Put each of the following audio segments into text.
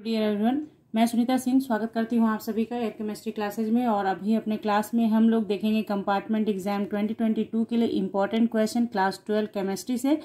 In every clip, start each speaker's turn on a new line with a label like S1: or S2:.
S1: Dear everyone मैं सुनीता सिंह स्वागत करती हूँ आप सभी का एयर केमिस्ट्री क्लासेज में और अभी अपने क्लास में हम लोग देखेंगे कंपार्टमेंट एग्जाम 2022 के लिए important question class twelve chemistry से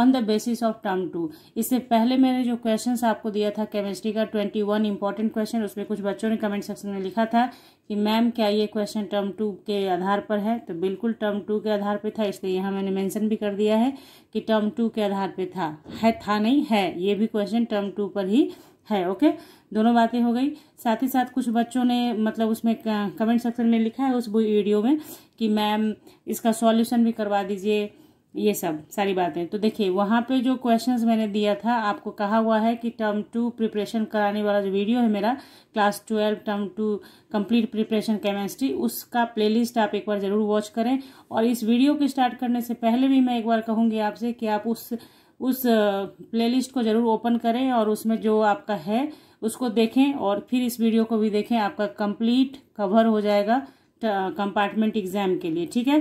S1: on the basis of term two इससे पहले मैंने जो क्वेश्चंस आपको दिया था केमिस्ट्री का ट्वेंटी वन इंपॉर्टेंट क्वेश्चन उसमें कुछ बच्चों ने कमेंट सेक्शन में लिखा था कि मैम क्या ये क्वेश्चन टर्म टू के आधार पर है तो बिल्कुल टर्म टू के आधार पर था इसलिए यहाँ मैंने मेंशन भी कर दिया है कि टर्म टू के आधार पर था है था नहीं है ये भी क्वेश्चन टर्म टू पर ही है ओके दोनों बातें हो गई साथ ही साथ कुछ बच्चों ने मतलब उसमें कमेंट सेक्शन में लिखा है उस वीडियो में कि मैम इसका सॉल्यूशन भी करवा दीजिए ये सब सारी बातें तो देखिए वहाँ पे जो क्वेश्चंस मैंने दिया था आपको कहा हुआ है कि टर्म टू प्रिपरेशन कराने वाला जो वीडियो है मेरा class twelve term two complete preparation chemistry उसका प्लेलिस्ट आप एक बार ज़रूर वॉच करें और इस वीडियो को स्टार्ट करने से पहले भी मैं एक बार कहूँगी आपसे कि आप उस उस प्लेलिस्ट को ज़रूर ओपन करें और उसमें जो आपका है उसको देखें और फिर इस वीडियो को भी देखें आपका कंप्लीट कवर हो जाएगा कंपार्टमेंट एग्ज़ाम के लिए ठीक है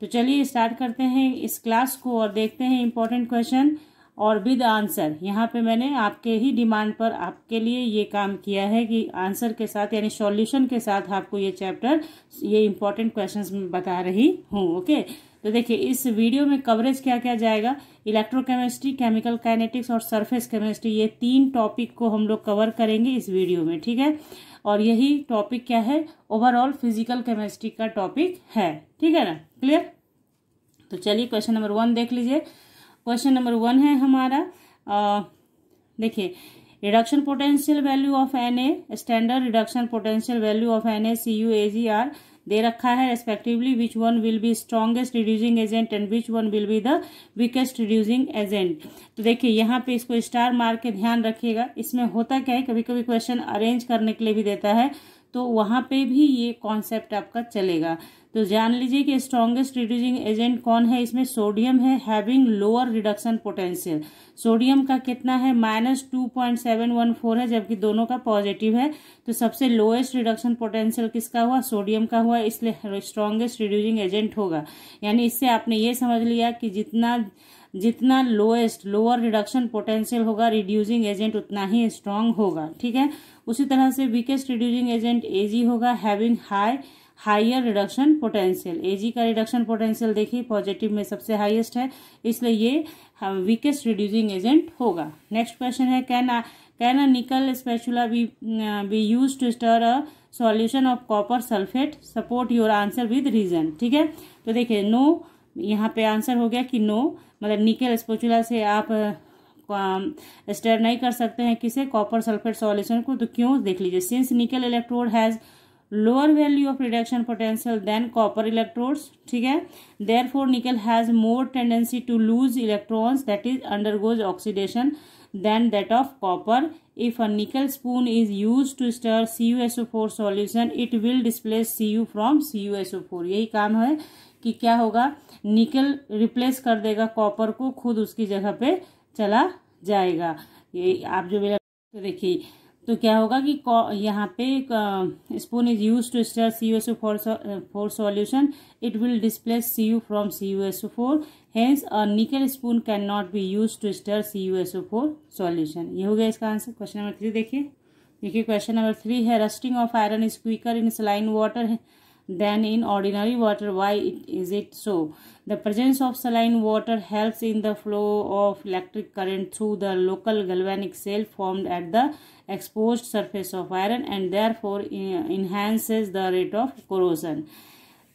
S1: तो चलिए स्टार्ट करते हैं इस क्लास को और देखते हैं इम्पोर्टेंट क्वेश्चन और विद आंसर यहाँ पे मैंने आपके ही डिमांड पर आपके लिए ये काम किया है कि आंसर के साथ यानी सॉल्यूशन के साथ आपको ये चैप्टर ये इम्पोर्टेंट क्वेश्चंस बता रही हूँ ओके okay? तो देखिए इस वीडियो में कवरेज क्या क्या जाएगा इलेक्ट्रोकेमिस्ट्री केमिकल काइनेटिक्स और सरफेस केमिस्ट्री ये तीन टॉपिक को हम लोग कवर करेंगे इस वीडियो में ठीक है और यही टॉपिक क्या है ओवरऑल फिजिकल केमिस्ट्री का टॉपिक है ठीक है ना क्लियर तो चलिए क्वेश्चन नंबर वन देख लीजिए क्वेश्चन नंबर वन है हमारा देखिए reduction potential value of N A standard reduction potential value of N A C U A G R दे रखा है respectively which one will be strongest reducing agent and which one will be the weakest reducing agent तो देखिए यहाँ पे इसको star मार के ध्यान रखिएगा इसमें होता क्या है कभी कभी क्वेश्चन अरेंज करने के लिए भी देता है तो वहाँ पे भी ये कॉन्सेप्ट आपका चलेगा तो जान लीजिए कि स्ट्रॉन्गेस्ट रिड्यूसिंग एजेंट कौन है इसमें सोडियम है having lower reduction potential sodium का कितना है minus two point seven one four है जबकि दोनों का पॉजिटिव है तो सबसे लोएस्ट रिडक्शन पोटेंशियल किसका हुआ सोडियम का हुआ इसलिए स्ट्रॉन्गेस्ट रिड्यूसिंग एजेंट होगा यानी इससे आपने ये समझ लिया कि जितना जितना लोएस्ट लोअर रिडक्शन पोटेंशियल होगा रिड्यूसिंग एजेंट उतना ही स्ट्रांग होगा ठीक है उसी तरह से वीकेस्ट रिड्यूसिंग एजेंट एजी होगा having high higher reduction potential G का रिडक्शन पोटेंशियल देखिए पॉजिटिव में सबसे हाईएस्ट है इसलिए ये वीकेस्ट रिड्यूसिंग एजेंट होगा नेक्स्ट क्वेश्चन है can can a nickel spatula be be use to stir a solution of copper sulphate support your answer with reason ठीक है तो देखिए नो यहाँ पे आंसर हो गया कि नो मतलब निकल स्पेचुला से आप स्टर uh, नहीं कर सकते हैं किसे कॉपर सल्फेट सॉल्यूशन को तो क्यों देख लीजिए since nickel electrode has lower value of reduction potential than copper electrodes ठीक है therefore nickel has more tendency to lose electrons that is undergoes oxidation that of copper if a nickel spoon is use to stir C U S O four solution it will displace C U from C U S O four यही काम है कि क्या होगा निकल replace कर देगा copper को खुद उसकी जगह पे चला जाएगा ये आप जो मेरा तो देखिए तो क्या होगा कि यहाँ पे spoon is use to stir C U S U four solution it will displace C U from C U S U four hence और nickel spoon can not be use to stir C U S U four solution ये हो गया इसका answer question number three देखिए देखिए question number three है rusting of iron is quicker in saline water than in ordinary water. Why it, is it so? The presence of saline water helps in the flow of electric current through the local galvanic cell formed at the exposed surface of iron and therefore enhances the rate of corrosion.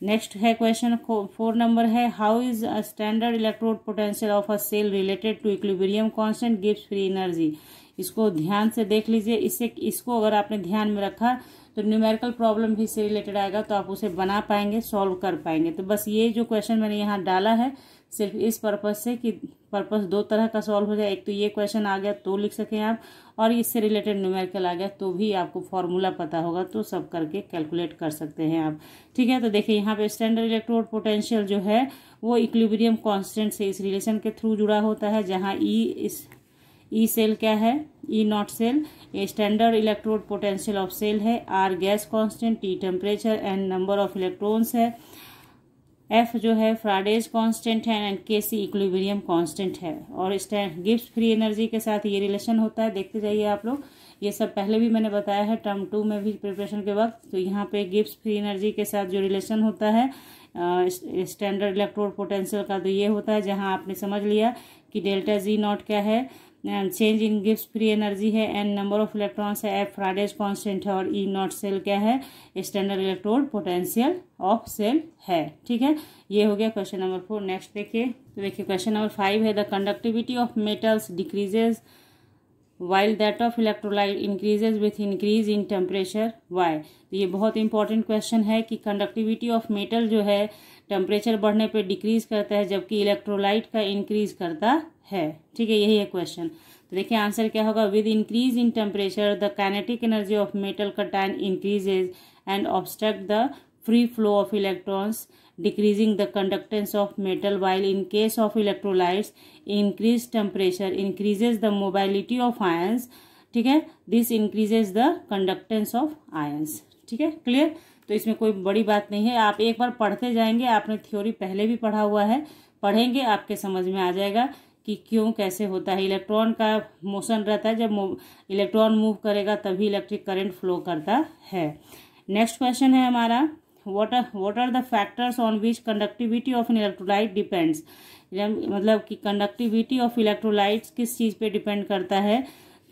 S1: Next है question four number है how is a standard electrode potential of a cell related to equilibrium constant gives free energy इसको ध्यान से देख लीजिए इससे इसको अगर आपने ध्यान में रखा तो न्यूमेरिकल प्रॉब्लम भी इससे रिलेटेड आएगा तो आप उसे बना पाएंगे सॉल्व कर पाएंगे तो बस ये जो क्वेश्चन मैंने यहाँ डाला है सिर्फ इस पर्पज़ से कि पर्पज़ दो तरह का सॉल्व हो जाए एक तो ये क्वेश्चन आ गया तो लिख सकें आप और इससे रिलेटेड न्यूमेरिकल आ गया तो भी आपको फॉर्मूला पता होगा तो सब करके कैलकुलेट कर सकते हैं आप ठीक है तो देखिए यहाँ पे स्टैंडर्ड इलेक्ट्रोड पोटेंशियल जो है वो इक्लिब्रियम कॉन्स्टेंट से इस रिलेशन के थ्रू जुड़ा होता है जहाँ ई e इस ई e सेल क्या है E not cell a standard electrode potential of cell है R gas constant T temperature and number of electrons है एफ जो है फ्राडेज कांस्टेंट है एंड के सी इक्विबेरियम कॉन्स्टेंट है और गिफ्ट फ्री एनर्जी के साथ ये रिलेशन होता है देखते जाइए आप लोग ये सब पहले भी मैंने बताया है टर्म टू में भी प्रिपरेशन के वक्त तो यहाँ पे गिफ्ट फ्री एनर्जी के साथ जो रिलेशन होता है स्टैंडर्ड इलेक्ट्रोड पोटेंशियल का तो ये होता है जहाँ आपने समझ लिया कि डेल्टा जी नॉट क्या है चेंज इन गिफ्ट फ्री एनर्जी है एंड नंबर ऑफ इलेक्ट्रॉन्स है एफ फ्राइडेज कॉन्स्टेंट है और ई नॉट सेल क्या है standard electrode potential of cell है ठीक है ये हो गया क्वेश्चन नंबर फोर नेक्स्ट देखिए तो देखिए क्वेश्चन नंबर फाइव है the conductivity of metals decreases while that of electrolyte increases with increase in temperature why तो ये बहुत इंपॉर्टेंट क्वेश्चन है कि कंडक्टिविटी ऑफ मेटल जो है टेम्परेचर बढ़ने पे डिक्रीज करता है जबकि इलेक्ट्रोलाइट का इंक्रीज करता है ठीक है यही है क्वेश्चन तो देखिए आंसर क्या होगा with increase in temperature the kinetic energy of metal cation increases and obstruct the free flow of electrons decreasing the conductance of metal while in case of electrolytes increase temperature increases the mobility of ions ठीक है this increases the conductance of ions ठीक है clear तो इसमें कोई बड़ी बात नहीं है आप एक बार पढ़ते जाएंगे आपने थ्योरी पहले भी पढ़ा हुआ है पढ़ेंगे आपके समझ में आ जाएगा कि क्यों कैसे होता है इलेक्ट्रॉन का मोशन रहता है जब इलेक्ट्रॉन मूव करेगा तभी इलेक्ट्रिक करंट फ्लो करता है नेक्स्ट क्वेश्चन है हमारा what what are the factors on which conductivity of an electrolyte depends मतलब कि कंडक्टिविटी ऑफ इलेक्ट्रोलाइट्स किस चीज़ पे डिपेंड करता है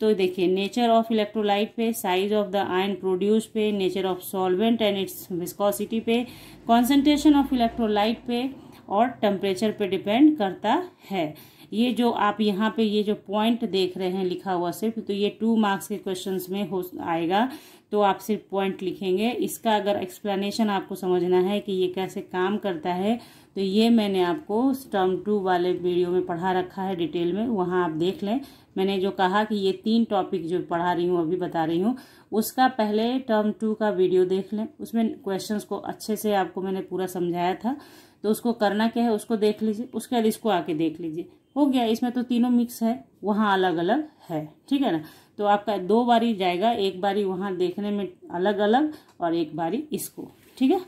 S1: तो देखिए नेचर ऑफ इलेक्ट्रोलाइट पे size of the ion produce पे nature of solvent and its viscosity पे कॉन्सेंट्रेशन ऑफ इलेक्ट्रोलाइट पे और टेम्परेचर पे डिपेंड करता है ये जो आप यहाँ पे ये जो पॉइंट देख रहे हैं लिखा हुआ सिर्फ तो ये टू मार्क्स के क्वेश्चंस में हो आएगा तो आप सिर्फ पॉइंट लिखेंगे इसका अगर एक्सप्लेनेशन आपको समझना है कि ये कैसे काम करता है तो ये मैंने आपको स्टम टू वाले वीडियो में पढ़ा रखा है डिटेल में वहाँ आप देख लें मैंने जो कहा कि ये तीन टॉपिक जो पढ़ा रही हूँ अभी बता रही हूँ उसका पहले टर्म टू का वीडियो देख लें उसमें क्वेश्चंस को अच्छे से आपको मैंने पूरा समझाया था तो उसको करना क्या है उसको देख लीजिए उसके बाद इसको आके देख लीजिए हो गया इसमें तो तीनों मिक्स है वहाँ अलग अलग है ठीक है ना तो आपका दो बारी जाएगा एक बारी वहाँ देखने में अलग अलग और एक बारी इसको ठीक है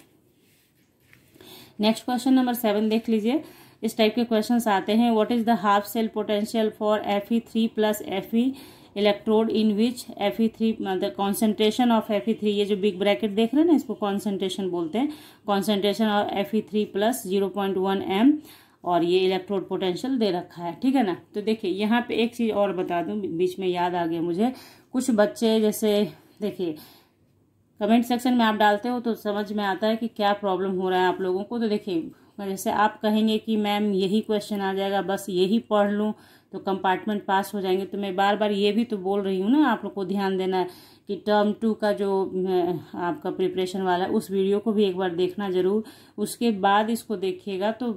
S1: नेक्स्ट क्वेश्चन नंबर सेवन देख लीजिए इस टाइप के क्वेश्चंस आते हैं what is the half cell potential for F E three plus F E electrode in which F E three मतलब concentration of F E three ये जो बिग ब्रैकेट देख रहे हैं ना इसको कॉन्सेंट्रेशन बोलते हैं concentration of F E three plus zero point one M और ये इलेक्ट्रोड पोटेंशियल दे रखा है ठीक है ना तो देखिए यहाँ पे एक चीज़ और बता दूँ बीच में याद आ गया मुझे कुछ बच्चे जैसे देखिए कमेंट सेक्शन में आप डालते हो तो समझ में आता है कि क्या प्रॉब्लम हो रहा है आप लोगों को तो देखिए जैसे आप कहेंगे कि मैम यही क्वेश्चन आ जाएगा बस यही पढ़ लूँ तो कंपार्टमेंट पास हो जाएंगे तो मैं बार बार ये भी तो बोल रही हूँ ना आप लोग को ध्यान देना कि टर्म टू का जो आपका प्रिपरेशन वाला है उस वीडियो को भी एक बार देखना ज़रूर उसके बाद इसको देखिएगा तो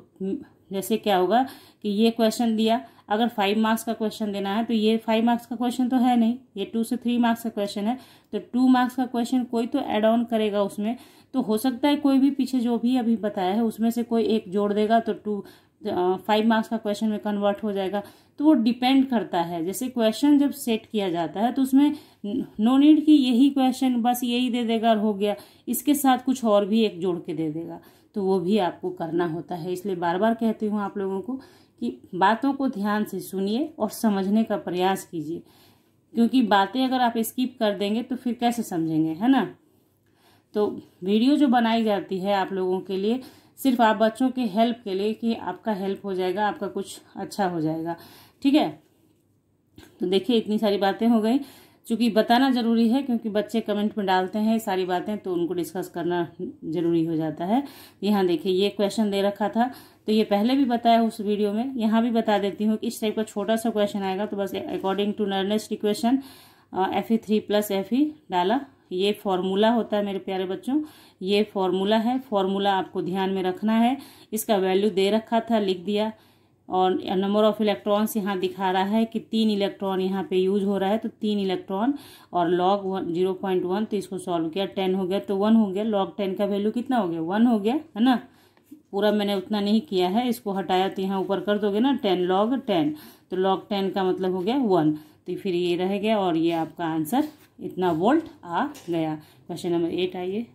S1: जैसे क्या होगा कि ये क्वेश्चन दिया अगर फाइव मार्क्स का क्वेश्चन देना है तो ये फाइव मार्क्स का क्वेश्चन तो है नहीं ये टू से थ्री मार्क्स का क्वेश्चन है तो टू मार्क्स का क्वेश्चन कोई तो एड ऑन करेगा उसमें तो हो सकता है कोई भी पीछे जो भी अभी बताया है उसमें से कोई एक जोड़ देगा तो टू फाइव मार्क्स का क्वेश्चन में कन्वर्ट हो जाएगा तो वो डिपेंड करता है जैसे क्वेश्चन जब सेट किया जाता है तो उसमें नो नीड कि यही क्वेश्चन बस यही दे देगा और हो गया इसके साथ कुछ और भी एक जोड़ के दे देगा तो वो भी आपको करना होता है इसलिए बार बार कहती हूँ आप लोगों को कि बातों को ध्यान से सुनिए और समझने का प्रयास कीजिए क्योंकि बातें अगर आप स्किप कर देंगे तो फिर कैसे समझेंगे है ना तो वीडियो जो बनाई जाती है आप लोगों के लिए सिर्फ आप बच्चों के हेल्प के लिए कि आपका हेल्प हो जाएगा आपका कुछ अच्छा हो जाएगा ठीक है तो देखिए इतनी सारी बातें हो गई चूँकि बताना ज़रूरी है क्योंकि बच्चे कमेंट में डालते हैं सारी बातें तो उनको डिस्कस करना ज़रूरी हो जाता है यहाँ देखिए ये क्वेश्चन दे रखा था तो ये पहले भी बताया उस वीडियो में यहाँ भी बता देती हूँ कि इस टाइप का छोटा सा क्वेश्चन आएगा तो बस according to Nernst equation F E three plus F E डाला ये फॉर्मूला होता है मेरे प्यारे बच्चों ये फॉर्मूला है फॉर्मूला आपको ध्यान में रखना है इसका वैल्यू दे रखा था लिख दिया और नंबर ऑफ इलेक्ट्रॉन्स यहाँ दिखा रहा है कि तीन इलेक्ट्रॉन यहाँ पे यूज हो रहा है तो तीन इलेक्ट्रॉन और log one zero point one तो इसको सॉल्व किया टेन हो गया तो वन हो गया लॉग टेन का वैल्यू कितना हो गया वन हो गया है ना पूरा मैंने उतना नहीं किया है इसको हटाया तो यहाँ ऊपर कर दोगे ना टेन लॉग टेन तो लॉग टेन का मतलब हो गया वन तो फिर ये रह गया और ये आपका आंसर इतना वोल्ट आ गया क्वेश्चन नंबर एट आइए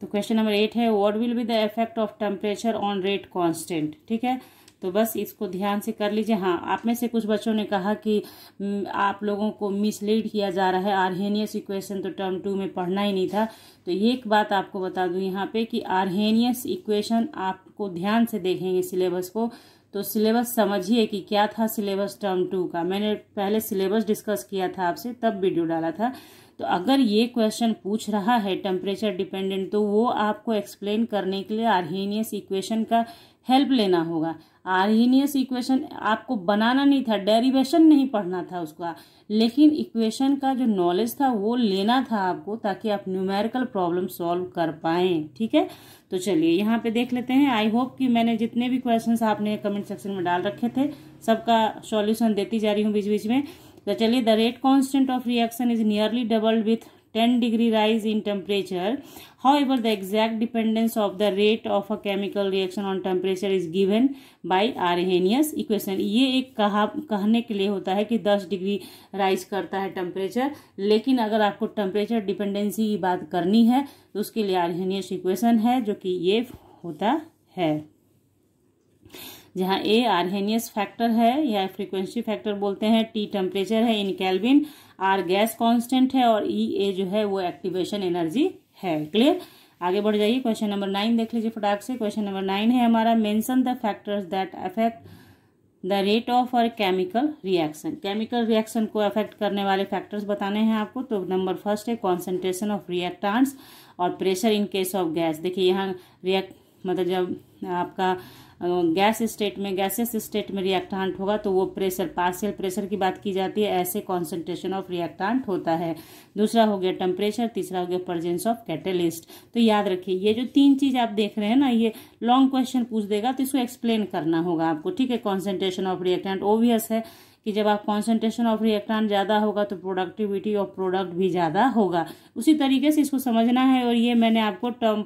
S1: तो क्वेश्चन नंबर एट है what will be the effect of temperature on rate constant ठीक है तो बस इसको ध्यान से कर लीजिए हाँ आप में से कुछ बच्चों ने कहा कि आप लोगों को मिसलीड किया जा रहा है आर्हेनियस इक्वेशन तो टर्म टू में पढ़ना ही नहीं था तो ये एक बात आपको बता दूँ यहाँ पे कि आर्हेनियस इक्वेशन आपको ध्यान से देखेंगे सिलेबस को तो सिलेबस समझिए कि क्या था सिलेबस टर्म टू का मैंने पहले सिलेबस डिस्कस किया था आपसे तब वीडियो डाला था तो अगर ये क्वेश्चन पूछ रहा है टेम्परेचर डिपेंडेंट तो वो आपको एक्सप्लेन करने के लिए आर्हेनियस इक्वेशन का हेल्प लेना होगा आर्जीनियस इक्वेशन आपको बनाना नहीं था डेरिवेशन नहीं पढ़ना था उसका लेकिन इक्वेशन का जो नॉलेज था वो लेना था आपको ताकि आप न्यूमेरिकल प्रॉब्लम सॉल्व कर पाएं ठीक है तो चलिए यहाँ पे देख लेते हैं आई होप कि मैंने जितने भी क्वेश्चंस आपने कमेंट सेक्शन में डाल रखे थे सबका सॉल्यूशन देती जा रही हूँ बीच बीच में तो चलिए the rate constant of reaction is nearly doubled with 10 degree rise in temperature however the exact dependence of the rate of a chemical reaction on temperature is given by arrhenius equation ये एक कहा कहने के लिए होता है कि 10 degree rise करता है टेम्परेचर लेकिन अगर आपको टेम्परेचर डिपेंडेंसी की बात करनी है तो उसके लिए आर्हेनियस इक्वेशन है जो कि ये होता है जहाँ ए आरहेनियस फैक्टर है या फ्रीक्वेंसी फैक्टर बोलते हैं टी टेम्परेचर है in kelvin R gas constant है और ई e, ए जो है वो एक्टिवेशन एनर्जी है क्लियर आगे बढ़ जाइए क्वेश्चन नंबर नाइन देख लीजिए फटाक से क्वेश्चन नंबर नाइन है हमारा mention the factors that affect the rate of uh chemical reaction chemical reaction को अफेक्ट करने वाले फैक्टर्स बताने हैं आपको तो नंबर फर्स्ट है कॉन्सेंट्रेशन ऑफ रिएक्टांट्स और pressure in case of gas देखिए यहाँ रिएक्ट मतलब जब आपका गैस स्टेट में गैसेस स्टेट में रिएक्टांट होगा तो वो प्रेशर पार्शियल प्रेशर की बात की जाती है ऐसे कॉन्सेंट्रेशन ऑफ रिएक्टांट होता है दूसरा हो गया टेम्परेचर तीसरा हो गया प्रजेंस ऑफ कैटलिस्ट तो याद रखिए ये जो तीन चीज़ आप देख रहे हैं ना ये लॉन्ग क्वेश्चन पूछ देगा तो इसको एक्सप्लेन करना होगा आपको ठीक है कॉन्सेंट्रेशन ऑफ रिएक्टांट ओबियस है कि जब आप कॉन्सेंट्रेशन ऑफ रिएक्टांट ज़्यादा होगा तो प्रोडक्टिविटी ऑफ प्रोडक्ट भी ज़्यादा होगा उसी तरीके से इसको समझना है और ये मैंने आपको टर्म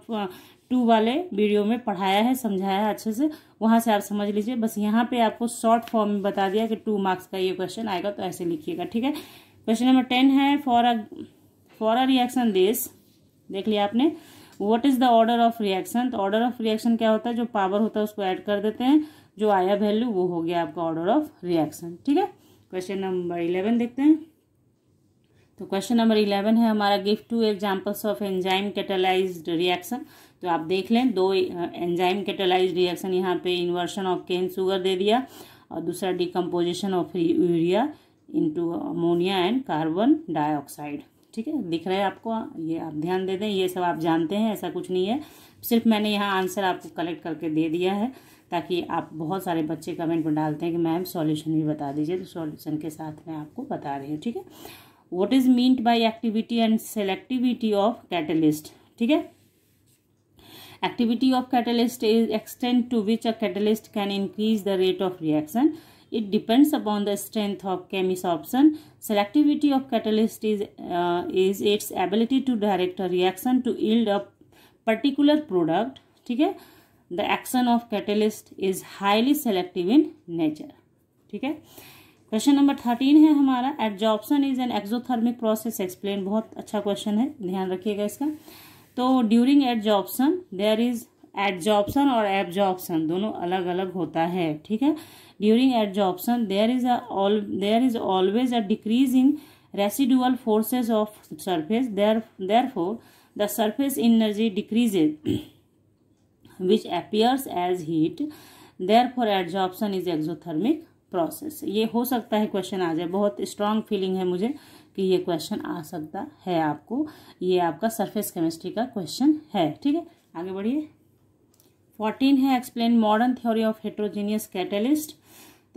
S1: टू वाले वीडियो में पढ़ाया है समझाया है अच्छे से वहाँ से आप समझ लीजिए बस यहाँ पे आपको शॉर्ट फॉर्म में बता दिया कि टू मार्क्स का ये क्वेश्चन आएगा तो ऐसे लिखिएगा ठीक है क्वेश्चन नंबर टेन है for a for a reaction this देख लिया आपने what is the order of reaction तो ऑर्डर ऑफ रिएक्शन क्या होता है जो पावर होता है उसको ऐड कर देते हैं जो आया वैल्यू वो हो गया आपका ऑर्डर ऑफ रिएक्शन ठीक है क्वेश्चन नंबर इलेवन देखते हैं तो क्वेश्चन नंबर इलेवन है हमारा गिफ्ट two examples of enzyme catalyse reaction तो आप देख लें दो एंजाइम कैटलाइज रिएक्शन यहाँ पे इन्वर्शन ऑफ केन शुगर दे दिया और दूसरा decomposition of urea into ammonia and carbon dioxide ठीक है दिख रहा है आपको ये आप ध्यान दे दें ये सब आप जानते हैं ऐसा कुछ नहीं है सिर्फ मैंने यहाँ आंसर आपको कलेक्ट करके दे दिया है ताकि आप बहुत सारे बच्चे कमेंट में डालते हैं कि मैम सॉल्यूशन भी बता दीजिए तो सॉल्यूशन के साथ मैं आपको बता रही हूँ ठीक है what is meant by activity and selectivity of catalyst ठीक है Activity of catalyst is extent to which a catalyst can increase the rate of reaction. It depends upon the strength of chemisorption. Selectivity of catalyst is, uh, is its ability to direct a reaction to yield a particular product. ठीक है the action of catalyst is highly selective in nature ठीक है question number thirteen है हमारा adsorption is an exothermic process explain बहुत अच्छा question है ध्यान रखिएगा इसका तो during adsorption there is adsorption और एबजॉपसन दोनों अलग अलग होता है ठीक है ड्यूरिंग एडजॉपसन देयर इज अल there is always a decrease in residual forces of surface there therefore the surface energy decreases which which as heat there therefore adsorption is exothermic process ये हो सकता है question आ जाए बहुत strong feeling है मुझे कि ये क्वेश्चन आ सकता है आपको ये आपका सरफेस केमिस्ट्री का क्वेश्चन है ठीक है आगे बढ़िए फोर्टीन है explain modern theory of heterogeneous catalyst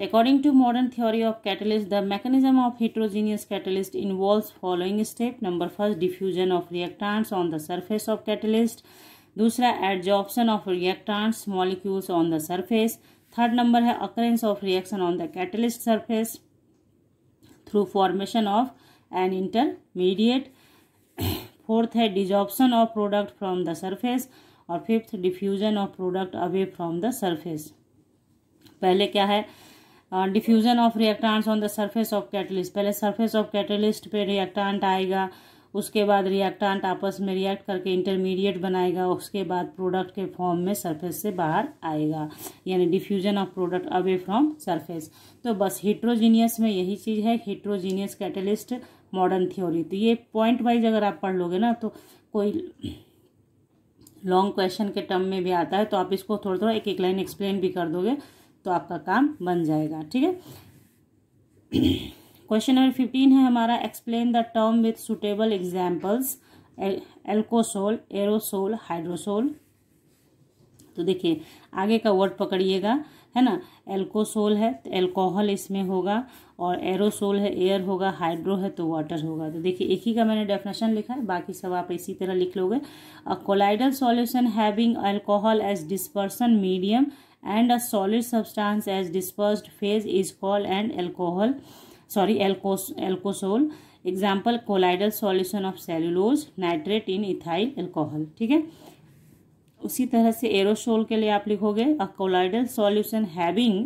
S1: according to modern theory of catalyst the mechanism of heterogeneous catalyst involve following step number first diffusion of reactants on the surface of catalyst दूसरा adsorption of reactants molecules on the surface third number है occurrence of reaction on the catalyst surface through formation of and intermediate fourth है desorption of product from the surface और fifth diffusion of product away from the surface पहले क्या है diffusion of reactants on the surface of catalyst पहले surface of catalyst पे reactant आएगा उसके बाद रिएक्टांट आपस में रिएक्ट करके इंटरमीडिएट बनाएगा उसके बाद प्रोडक्ट के फॉर्म में सरफेस से बाहर आएगा यानी diffusion of product away from surface तो बस हिट्रोजीनियस में यही चीज़ है हिट्रोजीनियस कैटलिस्ट मॉडर्न थ्योरी तो ये पॉइंट वाइज अगर आप पढ़ लोगे ना तो कोई लॉन्ग क्वेश्चन के टर्म में भी आता है तो आप इसको थोड़ा थोड़ा एक एक लाइन एक्सप्लेन भी कर दोगे तो आपका काम बन जाएगा ठीक है क्वेश्चन नंबर फिफ्टीन है हमारा explain the term with suitable examples alcosol aerosol hydrosol तो देखिए आगे का वर्ड पकड़िएगा है ना एल्कोसोल है तो एल्कोहल इसमें होगा और एरोसोल है एयर होगा हाइड्रो है तो वाटर होगा तो देखिए एक ही का मैंने डेफिनेशन लिखा है बाकी सब आप इसी तरह लिख लोगे a colloidal solution having alcohol as dispersion medium and a solid substance as disperse phase is call and alcohol sorry alcosol example colloidal solution of cellulose nitrate in ethyl alcohol ठीक है उसी तरह से एरोसोल के लिए आप लिखोगे a colloidal solution having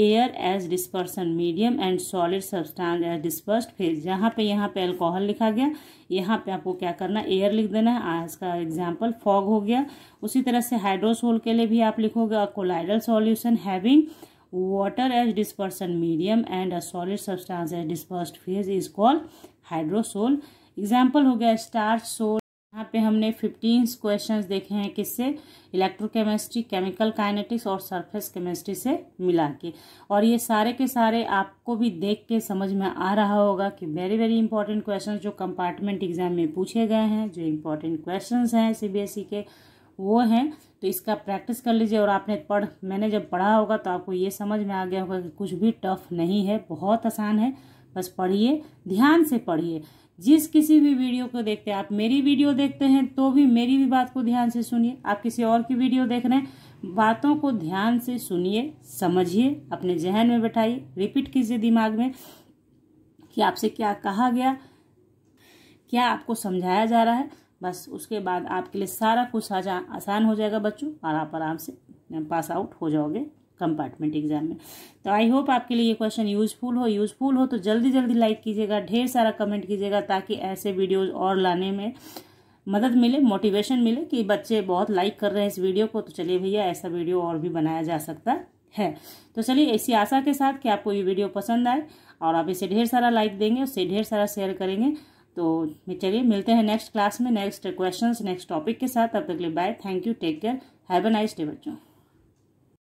S1: air as dispersion medium and solid substance as dispersed phase जहाँ पे यहाँ पे अल्कोहल लिखा गया यहाँ पे आपको क्या करना एयर लिख देना है आज का एग्जाम्पल फॉग हो गया उसी तरह से हाइड्रोसोल के लिए भी आप लिखोगे colloidal solution having water as dispersion medium and a solid substance as dispersed phase is called hydrosol example हो गया स्टार्च सोल यहाँ पे हमने फिफ्टीन क्वेश्चंस देखे हैं किससे इलेक्ट्रोकेमिस्ट्री केमिकल काइनेटिक्स और सरफेस केमिस्ट्री से मिला के और ये सारे के सारे आपको भी देख के समझ में आ रहा होगा कि वेरी वेरी इंपॉर्टेंट क्वेश्चंस जो कंपार्टमेंट एग्जाम में पूछे गए हैं जो इंपॉर्टेंट क्वेश्चंस हैं सीबीएसई e के वो हैं तो इसका प्रैक्टिस कर लीजिए और आपने पढ़ मैंने जब पढ़ा होगा तो आपको ये समझ में आ गया होगा कि कुछ भी टफ नहीं है बहुत आसान है बस पढ़िए ध्यान से पढ़िए जिस किसी भी वीडियो को देखते हैं आप मेरी वीडियो देखते हैं तो भी मेरी भी बात को ध्यान से सुनिए आप किसी और की वीडियो देख रहे हैं बातों को ध्यान से सुनिए समझिए अपने जहन में बैठाइए रिपीट कीजिए दिमाग में कि आपसे क्या कहा गया क्या आपको समझाया जा रहा है बस उसके बाद आपके लिए सारा कुछ आसान हो जाएगा बच्चों और आप आराम से पास आउट हो जाओगे कंपार्टमेंट एग्जाम में तो आई होप आपके लिए ये क्वेश्चन यूजफुल हो यूजफुल हो तो जल्दी जल्दी लाइक कीजिएगा ढेर सारा कमेंट कीजिएगा ताकि ऐसे वीडियोज और लाने में मदद मिले मोटिवेशन मिले कि बच्चे बहुत लाइक कर रहे हैं इस वीडियो को तो चलिए भैया ऐसा वीडियो और भी बनाया जा सकता है तो चलिए इसी आशा के साथ कि आपको ये वीडियो पसंद आए और आप इसे ढेर सारा लाइक देंगे उससे ढेर सारा शेयर करेंगे तो चलिए मिलते हैं नेक्स्ट क्लास में नेक्स्ट क्वेश्चंस नेक्स्ट टॉपिक के साथ तब तक लिए bye thank you take care have a nice day बच्चों